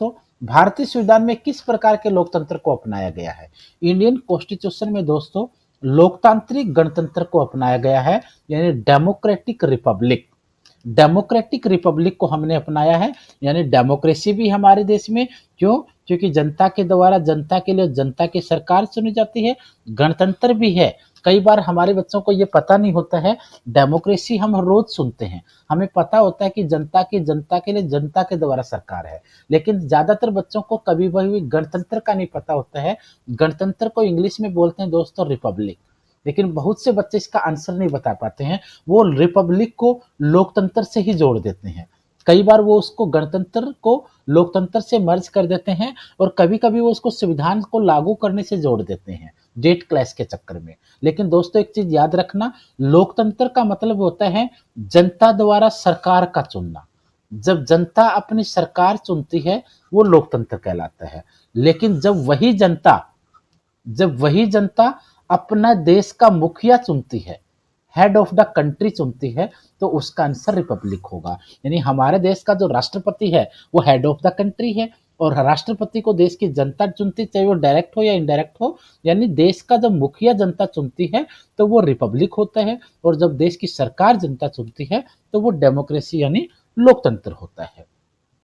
दोस्तों भारतीय संविधान में किस प्रकार के लोकतंत्र को अपनाया गया है इंडियन कॉन्स्टिट्यूशन में दोस्तों लोकतांत्रिक गणतंत्र को अपनाया गया है यानी डेमोक्रेटिक रिपब्लिक डेमोक्रेटिक रिपब्लिक को हमने अपनाया है यानी डेमोक्रेसी भी हमारे देश में क्यों क्योंकि जनता के द्वारा जनता के लिए जनता की सरकार चुनी जाती है गणतंत्र भी है कई बार हमारे बच्चों को ये पता नहीं होता है डेमोक्रेसी हम रोज सुनते हैं हमें पता होता है कि जनता की जनता के लिए जनता के द्वारा सरकार है लेकिन ज्यादातर बच्चों को कभी भी गणतंत्र का नहीं पता होता है गणतंत्र को इंग्लिश में बोलते हैं दोस्तों रिपब्लिक लेकिन बहुत से बच्चे इसका आंसर नहीं बता पाते हैं वो रिपब्लिक को लोकतंत्र से ही जोड़ देते हैं कई बार वो उसको गणतंत्र को लोकतंत्र से मर्ज कर देते हैं और कभी कभी वो उसको संविधान को लागू करने से जोड़ देते हैं डेट क्लैश के चक्कर में लेकिन दोस्तों एक चीज याद रखना लोकतंत्र का मतलब होता है जनता द्वारा सरकार का चुनना जब जनता अपनी सरकार चुनती है वो लोकतंत्र कहलाता है लेकिन जब वही जनता जब वही जनता अपना देश का मुखिया चुनती है हेड ऑफ द कंट्री चुनती है तो उसका आंसर रिपब्लिक होगा यानी हमारे देश का जो राष्ट्रपति है वो हेड ऑफ द कंट्री है और राष्ट्रपति को देश की जनता चुनती चाहे वो डायरेक्ट हो या इनडायरेक्ट हो यानी देश का जब मुखिया जनता चुनती है तो वो रिपब्लिक होता है और जब देश की सरकार जनता चुनती है तो वो डेमोक्रेसी यानी लोकतंत्र होता है